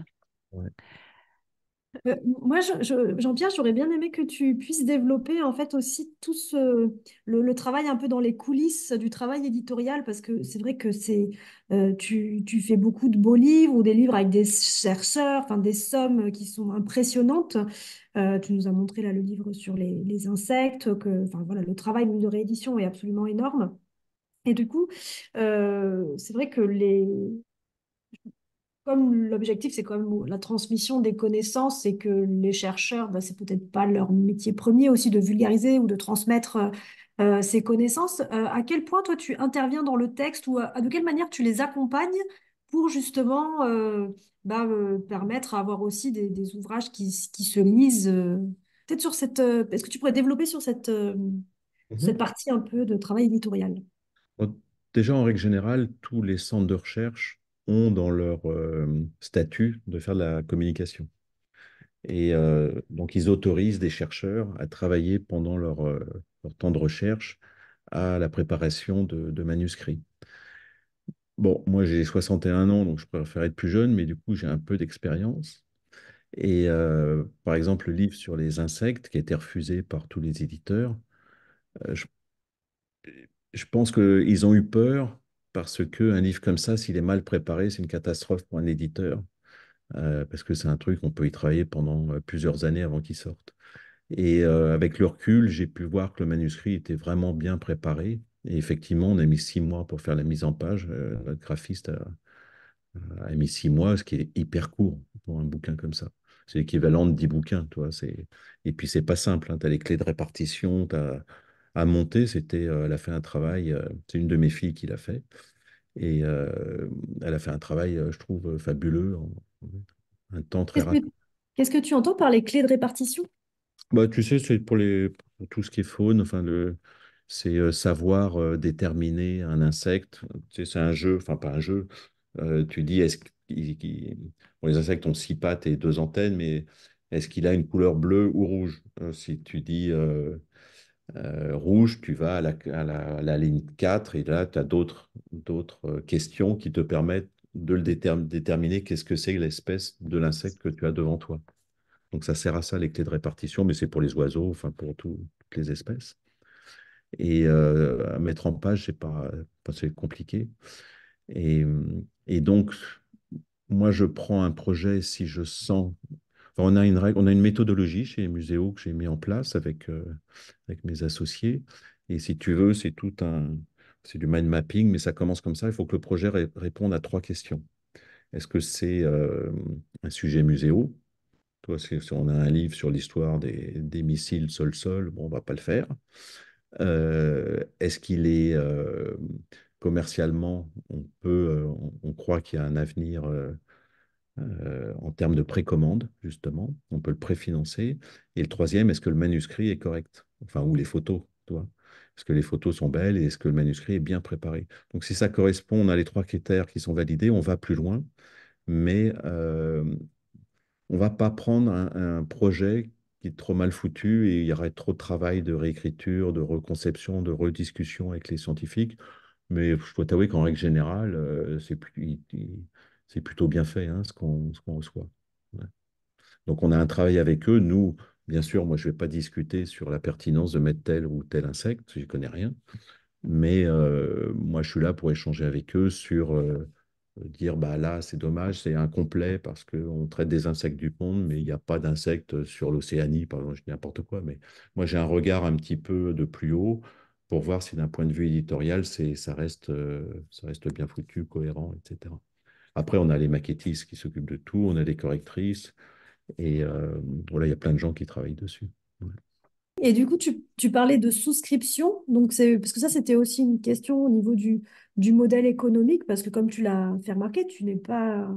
Euh, moi, je, Jean-Pierre, j'aurais bien aimé que tu puisses développer en fait aussi tout ce, le, travail un peu dans les coulisses du travail éditorial, parce que c'est vrai que c'est, euh, tu, fais beaucoup de beaux livres ou des livres avec des chercheurs, enfin des sommes qui sont impressionnantes. Euh, tu nous as montré là le livre sur les, les insectes, que voilà, le travail de réédition est absolument énorme. Et du coup, euh, c'est vrai que les... Comme l'objectif, c'est quand même la transmission des connaissances et que les chercheurs, ce bah, c'est peut-être pas leur métier premier aussi de vulgariser ou de transmettre euh, euh, ces connaissances. à quel point, toi, tu interviens dans le texte ou à, de quelle manière tu les accompagnes pour justement bah, permettre à avoir aussi des, ouvrages qui, se lisent Peut-être sur cette. Est-ce que tu pourrais développer sur cette, mmh cette partie un peu de travail éditorial Déjà, en règle générale, tous les centres de recherche ont dans leur euh, statut de faire de la communication. Et euh, donc, ils autorisent des chercheurs à travailler pendant leur, euh, temps de recherche à la préparation de, manuscrits. Bon, moi, j'ai 61 ans, donc je préfère être plus jeune, mais du coup, j'ai un peu d'expérience. Et par exemple, le livre sur les insectes qui a été refusé par tous les éditeurs, je je pense qu'ils ont eu peur parce qu'un livre comme ça, s'il est mal préparé, c'est une catastrophe pour un éditeur. Euh, parce que c'est un truc, on peut y travailler pendant euh, plusieurs années avant qu'il sorte. Et euh, avec le recul, j'ai pu voir que le manuscrit était vraiment bien préparé. Et effectivement, on a mis six mois pour faire la mise en page. notre graphiste a, mis six mois, ce qui est hyper court pour un bouquin comme ça. C'est l'équivalent de dix bouquins, toi. Et puis, c'est pas simple. Hein. Tu as les clés de répartition, à monter. C'était, euh, elle a fait un travail, euh, c'est une de mes filles qui l'a fait. Et euh, elle a fait un travail, je trouve, fabuleux, un temps très rapide. Qu'est-ce que tu entends par les clés de répartition bah, Tu sais, c'est pour, les, tout ce qui est faune, enfin, le, c'est savoir déterminer un insecte. Tu sais, c'est un jeu, enfin, pas un jeu. tu dis, est-ce les insectes ont six pattes et deux antennes, mais est-ce qu'il a une couleur bleue ou rouge Si tu dis euh, rouge, tu vas à la, ligne 4 et là, tu as d'autres, d'autres euh, questions qui te permettent de le déterminer qu'est-ce que c'est l'espèce de l'insecte que tu as devant toi. Donc ça sert à ça les clés de répartition, mais c'est pour les oiseaux, enfin pour toutes les espèces. Et euh, mettre en page, c'est pas, pas compliqué. et donc, moi, je prends un projet si je sens on a une règle, on a une méthodologie chez Muséo que j'ai mis en place avec, euh, avec mes associés. Et si tu veux, c'est tout un, c'est du mind mapping, mais ça commence comme ça. Il faut que le projet réponde à trois questions. Est-ce que c'est euh, un sujet muséo Toi, si on a un livre sur l'histoire des, missiles sol-sol, bon, on va pas le faire. Euh, est-ce qu'il est, commercialement, on peut, on croit qu'il y a un avenir euh, en termes de précommande, justement. On peut le préfinancer. Et le troisième, est-ce que le manuscrit est correct Enfin, ou les photos, tu vois Est-ce que les photos sont belles et est-ce que le manuscrit est bien préparé Donc, si ça correspond, on a les trois critères qui sont validés, on va plus loin. Mais euh, on ne va pas prendre un, projet qui est trop mal foutu et il y aurait trop de travail de réécriture, de reconception, de rediscussion avec les scientifiques. Mais je dois t'avouer qu'en règle générale, euh, c'est plus, c'est plutôt bien fait hein, ce qu'on reçoit. Donc on a un travail avec eux. Nous, bien sûr, moi je ne vais pas discuter sur la pertinence de mettre tel ou tel insecte, je connais rien. Mais euh, moi je suis là pour échanger avec eux sur euh, dire bah là c'est dommage, c'est incomplet parce qu'on traite des insectes du monde, mais il n'y a pas d'insectes sur l'Océanie, par exemple, je dis n'importe quoi. Mais moi j'ai un regard un petit peu de plus haut pour voir si d'un point de vue éditorial, ça reste, euh, ça reste bien foutu, cohérent, etc. Après, on a les maquettistes qui s'occupent de tout, on a les correctrices, et euh, voilà, il y a plein de gens qui travaillent dessus. Et du coup, tu, parlais de souscription, donc c'est parce que ça, c'était aussi une question au niveau du, du modèle économique, parce que comme tu l'as fait remarquer, tu n'es pas.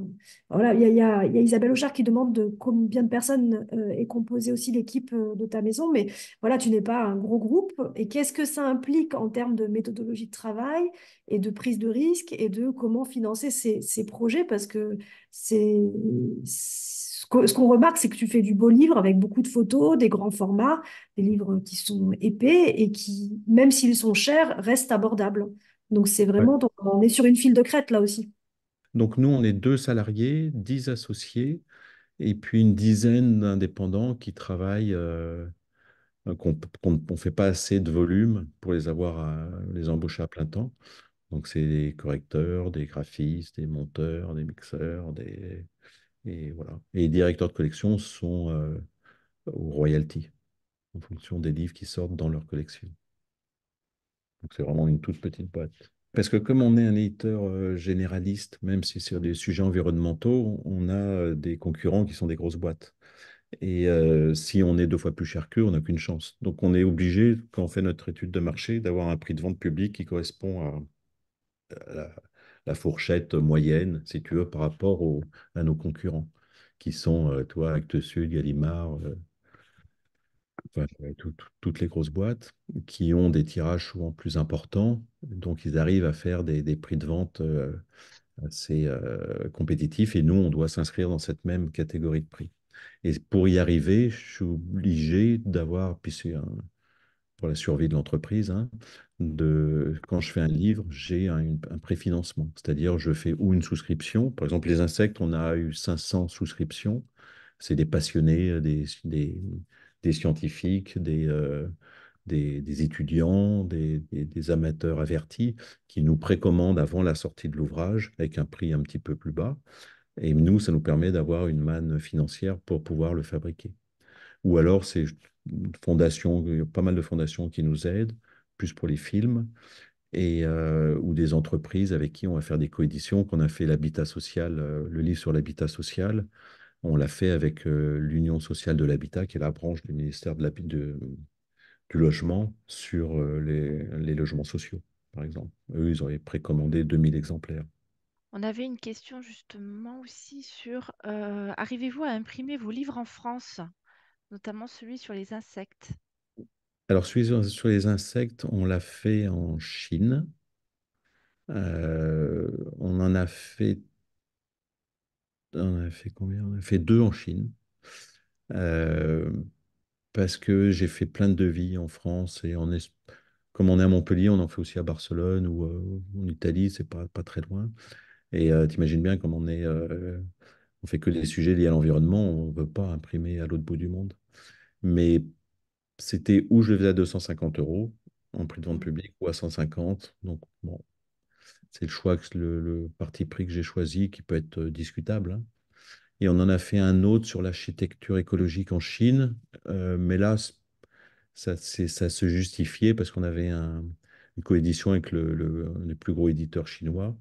Voilà, il y a, Isabelle Auchard qui demande de combien de personnes euh, est composée aussi l'équipe euh, de ta maison, mais voilà, tu n'es pas un gros groupe. Et qu'est-ce que ça implique en termes de méthodologie de travail et de prise de risque et de comment financer ces, ces projets, parce que c'est ce qu'on remarque, c'est que tu fais du beau livre avec beaucoup de photos, des grands formats, des livres qui sont épais et qui, même s'ils sont chers, restent abordables. Donc c'est vraiment, on est sur une file de crête là aussi. Donc nous, on est deux salariés, dix associés et puis une dizaine d'indépendants qui travaillent, euh, qu'on ne fait pas assez de volume pour les avoir, euh, les embaucher à plein temps. Donc c'est des correcteurs, des graphistes, des monteurs, des mixeurs, des, et voilà. Et les directeurs de collection sont au euh, aux en fonction des livres qui sortent dans leur collection. Donc c'est vraiment une toute petite boîte. Parce que comme on est un éditeur euh, généraliste, même si sur des sujets environnementaux, on a euh, des concurrents qui sont des grosses boîtes. Et si on est deux fois plus cher qu'eux, on n'a qu'une chance. Donc on est obligé, quand on fait notre étude de marché, d'avoir un prix de vente public qui correspond à, à la fourchette moyenne, si tu veux, par rapport à nos concurrents, qui sont, euh, toi, Actes Sud, Gallimard, euh, Enfin, euh, toutes les grosses boîtes qui ont des tirages souvent plus importants, donc ils arrivent à faire des, prix de vente assez compétitifs et nous, on doit s'inscrire dans cette même catégorie de prix. Et pour y arriver, je suis obligé d'avoir, puis c'est pour la survie de l'entreprise, hein, de, quand je fais un livre, j'ai un, préfinancement, c'est-à-dire je fais ou une souscription, par exemple les insectes, on a eu 500 souscriptions, c'est des passionnés, euh, des, des, scientifiques, des, euh, des, étudiants, des, des, amateurs avertis qui nous précommandent avant la sortie de l'ouvrage avec un prix un petit peu plus bas. Et nous, ça nous permet d'avoir une manne financière pour pouvoir le fabriquer. Ou alors, c'est fondations, pas mal de fondations qui nous aident, plus pour les films, et, euh, ou des entreprises avec qui on va faire des coéditions, qu'on a fait l'habitat social, euh, le livre sur l'habitat social. On l'a fait avec euh, l'Union sociale de l'habitat, qui est la branche du ministère de la, du logement sur les, logements sociaux, par exemple. Eux, ils auraient précommandé 2000 exemplaires. On avait une question justement aussi sur arrivez-vous à imprimer vos livres en France notamment celui sur les insectes. Alors, celui sur les insectes, on l'a fait en Chine. Euh, on en a fait. On a fait combien On a fait deux en Chine. Euh, parce que j'ai fait plein de devis en France et en comme on est à Montpellier, on en fait aussi à Barcelone ou euh, en Italie, c'est pas, pas très loin. Et t'imagines bien comme on est, on fait que des sujets liés à l'environnement, on ne veut pas imprimer à l'autre bout du monde mais c'était où je le faisais à 250 euros en prix de vente mmh. publique ou à 150. Donc, bon, c'est le choix, le, parti prix que j'ai choisi qui peut être euh, discutable. Hein. Et on en a fait un autre sur l'architecture écologique en Chine, euh, mais là, ça, se justifiait parce qu'on avait une coédition avec le, le, plus gros éditeur chinois.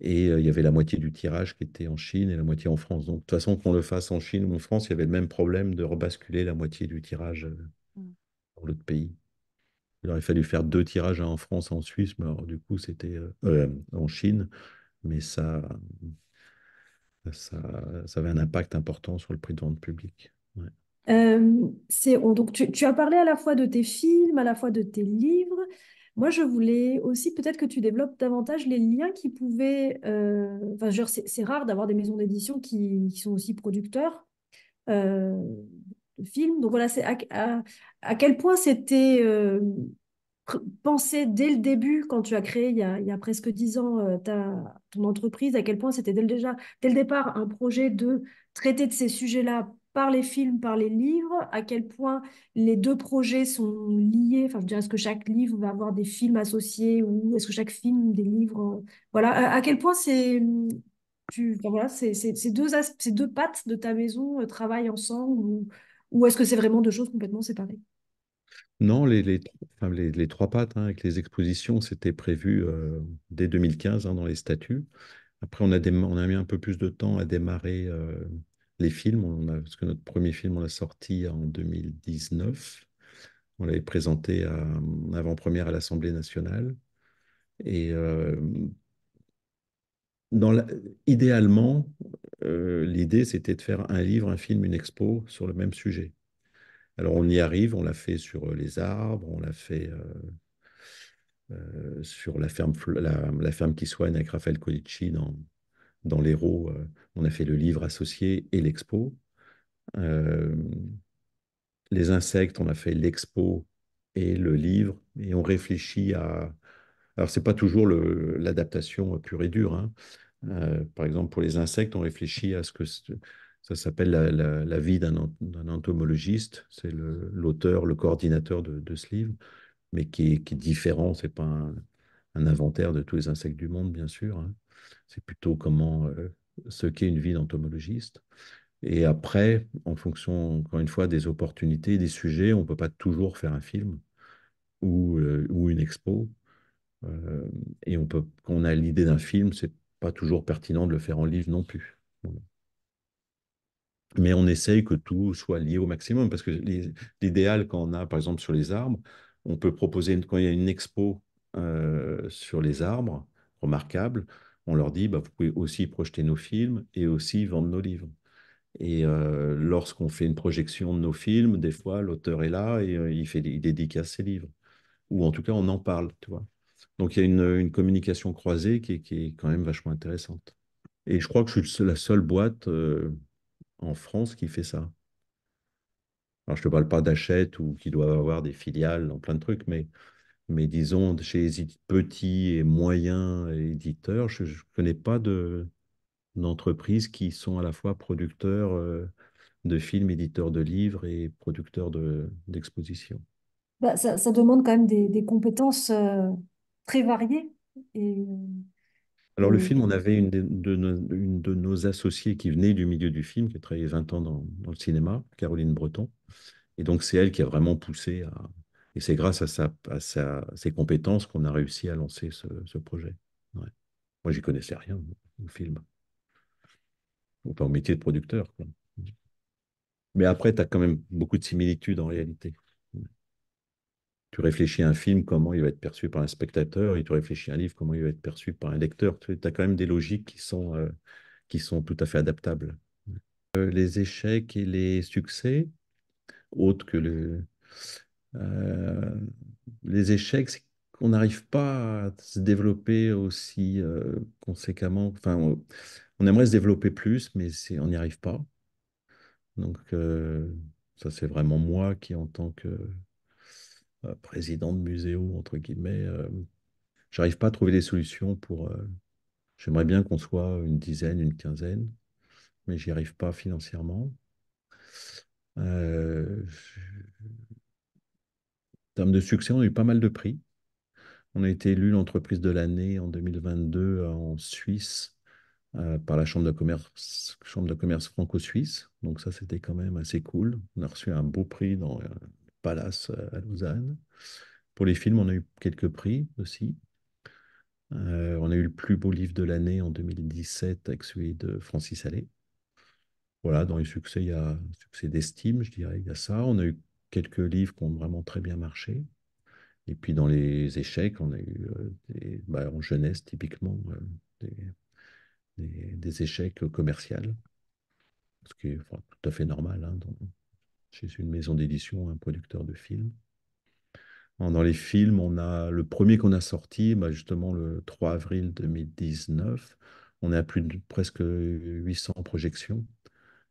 Et euh, il y avait la moitié du tirage qui était en Chine et la moitié en France. Donc, de toute façon, qu'on le fasse en Chine ou en France, il y avait le même problème de rebasculer la moitié du tirage euh, mmh. dans l'autre pays. Il aurait fallu faire deux tirages, en France, et en Suisse, mais du coup, c'était euh, en Chine. Mais ça, ça, avait un impact important sur le prix de vente public. donc tu, as parlé à la fois de tes films, à la fois de tes livres. Moi, je voulais aussi peut-être que tu développes davantage les liens qui pouvaient. Euh, enfin, genre, c'est, rare d'avoir des maisons d'édition qui, sont aussi producteurs euh, de films. Donc voilà, c'est à, quel point c'était euh, pensé dès le début quand tu as créé il y a, presque dix ans ta, ton entreprise. À quel point c'était dès déjà dès le départ un projet de traiter de ces sujets-là par les films, par les livres, à quel point les deux projets sont liés. Enfin, je dirais, est-ce que chaque livre va avoir des films associés ou est-ce que chaque film des livres. Euh, voilà, à, quel point c'est. Euh, tu, ces, deux deux pattes de ta maison euh, travaillent ensemble ou, est-ce que c'est vraiment deux choses complètement séparées Non, les, trois pattes hein, avec les expositions, c'était prévu dès 2015 hein, dans les statuts. Après, on a, on a, mis un peu plus de temps à démarrer les films, on parce que notre premier film, on l'a sorti en 2019. On l'avait présenté en avant-première à l'Assemblée nationale. Et euh, idéalement, euh, l'idée, c'était de faire un livre, un film, une expo sur le même sujet. Alors, on y arrive, on l'a fait sur euh, les arbres, on l'a fait sur la ferme, la, ferme qui soigne avec Raphaël Colicci dans, dans l'Hérault, euh, on a fait le livre associé et l'expo. Euh, les insectes, on a fait l'expo et le livre, et on réfléchit à... Alors, ce n'est pas toujours l'adaptation pure et dure. Hein. Euh, par exemple, pour les insectes, on réfléchit à ce que ça s'appelle la, vie d'un entomologiste. C'est l'auteur, le, coordinateur de, ce livre, mais qui est, qui différent. Ce n'est pas un, inventaire de tous les insectes du monde, bien sûr. Hein c'est plutôt comment euh, ce qu'est une vie d'entomologiste. Et après, en fonction, encore une fois, des opportunités, des sujets, on ne peut pas toujours faire un film ou, euh, une expo. Euh, et on peut, quand on a l'idée d'un film, c'est pas toujours pertinent de le faire en livre non plus. Mais on essaye que tout soit lié au maximum, parce que l'idéal quand on a, par exemple, sur les arbres, on peut proposer, quand il y a une expo sur les arbres, remarquable, on leur dit, bah, vous pouvez aussi projeter nos films et aussi vendre nos livres. Et euh, lorsqu'on fait une projection de nos films, des fois, l'auteur est là et euh, il, fait, il dédicace ses livres. Ou en tout cas, on en parle, tu vois. Donc, il y a une, communication croisée qui est, quand même vachement intéressante. Et je crois que je suis la seule boîte euh, en France qui fait ça. Alors, je ne parle pas d'Achète ou qui doit avoir des filiales dans plein de trucs, mais mais disons, chez les petits et moyens éditeurs, je ne connais pas d'entreprises qui sont à la fois producteurs euh, de films, éditeurs de livres et producteurs d'expositions. bah, ça, demande quand même des, compétences euh, très variées. Et... Alors le film, on avait une de, nos, une de nos associées qui venait du milieu du film, qui a travaillé 20 ans dans le cinéma, Caroline Breton. Et donc c'est elle qui a vraiment poussé à, et c'est grâce à, sa, à sa, ses compétences qu'on a réussi à lancer ce, projet. Ouais. Moi, j'y connaissais rien au film. Ou pas au métier de producteur. Mais après, tu as quand même beaucoup de similitudes en réalité. Tu réfléchis à un film, comment il va être perçu par un spectateur, et tu réfléchis à un livre, comment il va être perçu par un lecteur. Tu as quand même des logiques qui sont, euh, qui sont tout à fait adaptables. Euh, les échecs et les succès, autres que le, euh, les échecs, c'est qu'on n'arrive pas à se développer aussi euh, conséquemment. Enfin, on, aimerait se développer plus, mais on n'y arrive pas. Donc, euh, ça, c'est vraiment moi qui, en tant que président de muséo, entre guillemets, j'arrive pas à trouver des solutions pour. J'aimerais bien qu'on soit une dizaine, une quinzaine, mais j'y arrive pas financièrement termes de succès, on a eu pas mal de prix. On a été élu l'entreprise de l'année en 2022 euh, en Suisse euh, par la Chambre de commerce, Chambre de commerce franco-suisse. Donc ça, c'était quand même assez cool. On a reçu un beau prix dans euh, le Palace à Lausanne. Pour les films, on a eu quelques prix aussi. on a eu le plus beau livre de l'année en 2017 avec celui de Francis Allais. Voilà, dans les succès, il y a succès d'estime, je dirais, il y a ça. On a eu quelques livres qui ont vraiment très bien marché. Et puis dans les échecs, on a eu euh, des, bah, en jeunesse typiquement euh, des, échecs commerciaux, ce qui est tout à fait normal hein, chez une maison d'édition, un producteur de films. Hein, dans les films, on a le premier qu'on a sorti, bah, justement le 3 avril 2019, on a plus de presque 800 projections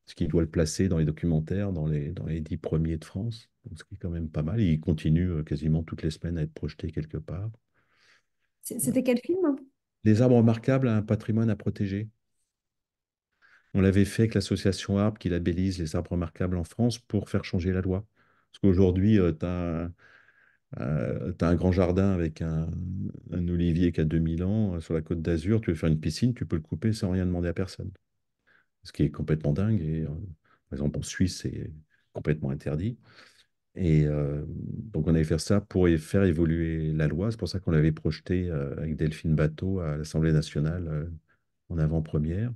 ce qui doit le placer dans les documentaires, dans les, dans les 10 premiers de France, ce qui est quand même pas mal. il continue euh, quasiment toutes les semaines à être projeté quelque part. C'était quel film hein Les arbres remarquables, un patrimoine à protéger. On l'avait fait avec l'association Arbre qui labellise les arbres remarquables en France pour faire changer la loi. Parce qu'aujourd'hui, tu as, as, un grand jardin avec un, un, olivier qui a 2000 ans euh, sur la côte d'Azur, tu veux faire une piscine, tu peux le couper sans rien demander à personne ce qui est complètement dingue. Et, euh, par exemple, en Suisse, c'est complètement interdit. Et euh, donc, on allait faire ça pour faire évoluer la loi. C'est pour ça qu'on l'avait projeté euh, avec Delphine Bateau à l'Assemblée nationale en avant-première.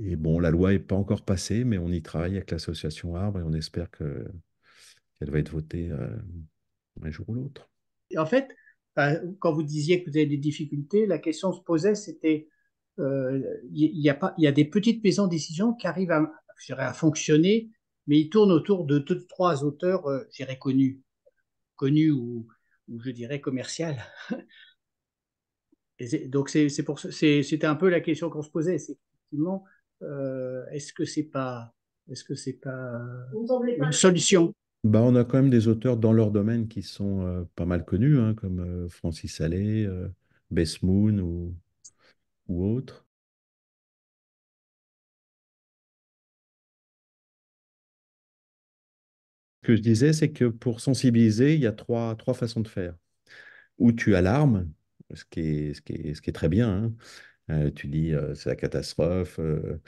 Et bon, la loi n'est pas encore passée, mais on y travaille avec l'association Arbre et on espère qu'elle va être votée un jour ou l'autre. En fait, quand vous disiez que vous avez des difficultés, la question se posait, c'était il euh, y, a pas, il y a des petites maisons de décision qui arrivent à, à fonctionner, mais ils tournent autour de trois auteurs, euh, j'ai connus, ou, ou, je dirais commerciales. donc c'est c'était un peu la question qu'on se posait, c'est effectivement euh, est-ce que c'est pas est-ce que c'est pas une solution bah, on a quand même des auteurs dans leur domaine qui sont pas mal connus, hein, comme Francis Allais, Bess Moon ou ou autre Ce que je disais, c'est que pour sensibiliser, il y a trois, trois façons de faire. Ou tu alarmes, ce qui est, ce qui est, très bien. Hein. Euh, tu dis euh, c'est la catastrophe, euh,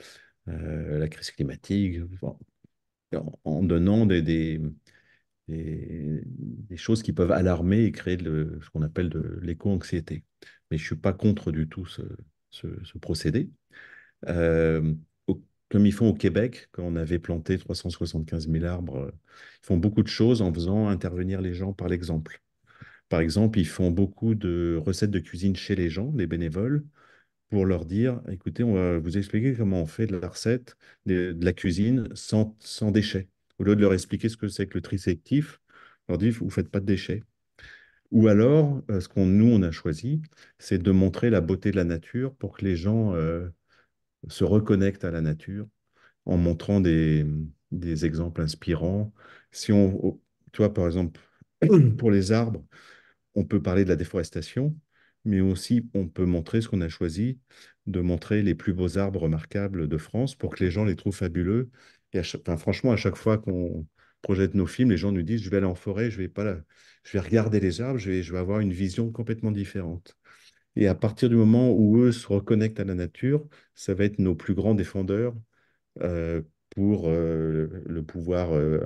la crise climatique, en, donnant des, des, choses qui peuvent alarmer et créer ce qu'on appelle de l'éco-anxiété. Mais je ne suis pas contre du tout ce, ce, procédé. Euh, comme ils font au Québec, quand on avait planté 375 000 arbres, euh, ils font beaucoup de choses en faisant intervenir les gens par l'exemple. Par exemple, ils font beaucoup de recettes de cuisine chez les gens, les bénévoles, pour leur dire, écoutez, on va vous expliquer comment on fait de la recette, de, la cuisine sans, sans déchets. Au lieu de leur expliquer ce que c'est que le tri sélectif, on leur dit, vous ne faites pas de déchets. Ou alors, euh, ce qu'on nous, on a choisi, c'est de montrer la beauté de la nature pour que les gens euh, se reconnectent à la nature en montrant des, exemples inspirants. Si on, toi, par exemple, (clears throat) pour les arbres, on peut parler de la déforestation, mais aussi on peut montrer ce qu'on a choisi de montrer les plus beaux arbres remarquables de France pour que les gens les trouvent fabuleux. Et franchement, à chaque fois qu'on projet de nos films, les gens nous disent, je vais aller en forêt, je vais, pas je vais regarder les arbres, je vais, je vais avoir une vision complètement différente. Et à partir du moment où eux se reconnectent à la nature, ça va être nos plus grands défendeurs euh, pour euh, le pouvoir euh,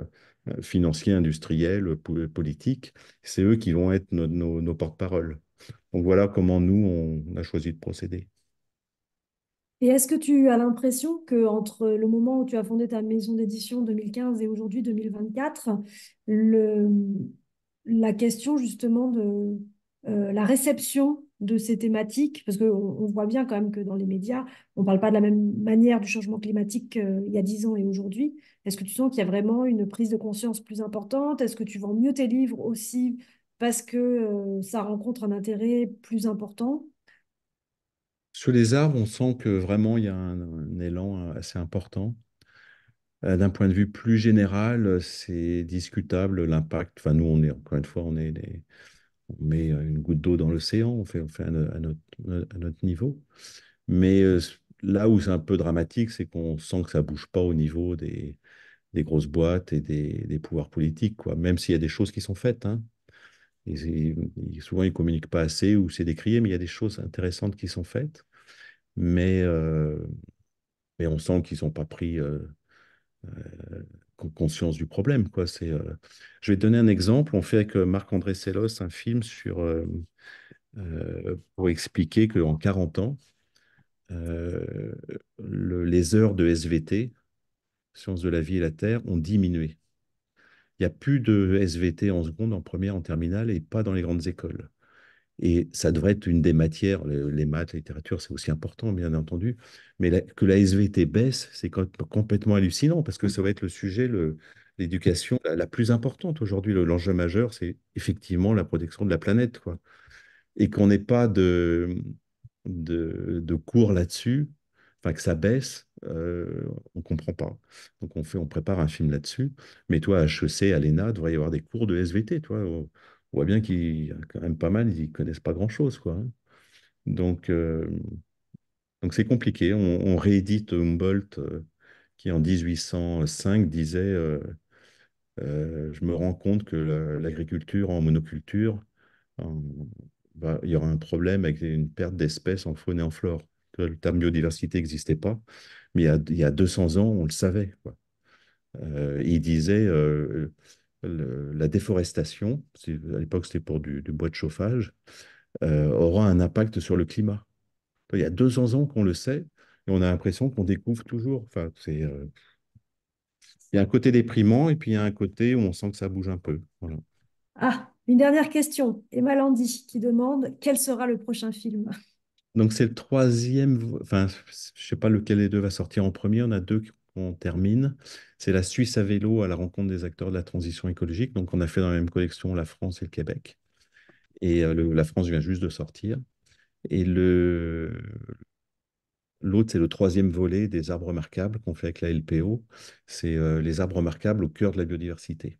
financier, industriel, politique. C'est eux qui vont être nos, nos porte-parole. Donc voilà comment nous, on a choisi de procéder. Et est-ce que tu as l'impression que entre le moment où tu as fondé ta maison d'édition 2015 et aujourd'hui 2024, la question justement de euh, la réception de ces thématiques, parce qu'on on voit bien quand même que dans les médias, on ne parle pas de la même manière du changement climatique euh, il y a dix ans et aujourd'hui. Est-ce que tu sens qu'il y a vraiment une prise de conscience plus importante Est-ce que tu vends mieux tes livres aussi parce que euh, ça rencontre un intérêt plus important sur les arbres, on sent que vraiment il y a un, élan euh, assez important. Euh, d'un point de vue plus général, euh, c'est discutable l'impact. Enfin, nous, on est encore une fois, on met une goutte d'eau dans l'océan, on fait, on fait à, notre, niveau. Mais là où c'est un peu dramatique, c'est qu'on sent que ça bouge pas au niveau des, grosses boîtes et des, pouvoirs politiques, quoi. Même s'il y a des choses qui sont faites, hein. et souvent ils communiquent pas assez ou c'est décrié, mais il y a des choses intéressantes qui sont faites. Euh, mais, on sent qu'ils n'ont pas pris euh, euh, conscience du problème. Quoi. C'est, Je vais donner un exemple. On fait avec Marc-André Sellos un film sur, pour expliquer qu'en 40 ans, les heures de SVT, sciences de la vie et la terre, ont diminué. Il n'y a plus de SVT en seconde, en première, en terminale et pas dans les grandes écoles. Et ça devrait être une des matières, les maths, la littérature, c'est aussi important, bien entendu. Mais que la SVT baisse, c'est complètement hallucinant parce que ça va être le sujet, l'éducation la, plus importante aujourd'hui. L'enjeu majeur, c'est effectivement la protection de la planète. Quoi. Et qu'on n'ait pas de, de, cours là-dessus, enfin que ça baisse, euh, on ne comprend pas. Donc on, fait, on prépare un film là-dessus. Mais toi, à HEC, à l'ENA, il devrait y avoir des cours de SVT. Toi, on voit bien qu'il y a quand même pas mal, ils connaissent pas grand-chose, quoi. Hein. Donc, euh, donc c'est compliqué. On, réédite Humboldt euh, qui en 1805 disait euh, Je me rends compte que l'agriculture en monoculture, il y aura un problème avec une perte d'espèces en faune et en flore. Que le terme biodiversité n'existait pas, mais il y, a, il y, a, 200 ans, on le savait. il disait la déforestation, à l'époque c'était pour du, bois de chauffage, euh, aura un impact sur le climat. Il y a 200 ans qu'on le sait et on a l'impression qu'on découvre toujours. Enfin, euh, il y a un côté déprimant et puis il y a un côté où on sent que ça bouge un peu. Ah, une dernière question. Emma Landy qui demande quel sera le prochain film donc c'est le troisième, enfin je sais pas lequel des deux va sortir en premier, on a deux on termine. C'est la Suisse à vélo à la rencontre des acteurs de la transition écologique. Donc, on a fait dans la même collection la France et le Québec. Et euh, la France vient juste de sortir. Et le, L'autre, c'est le troisième volet des arbres remarquables qu'on fait avec la LPO. C'est euh, les arbres remarquables au cœur de la biodiversité.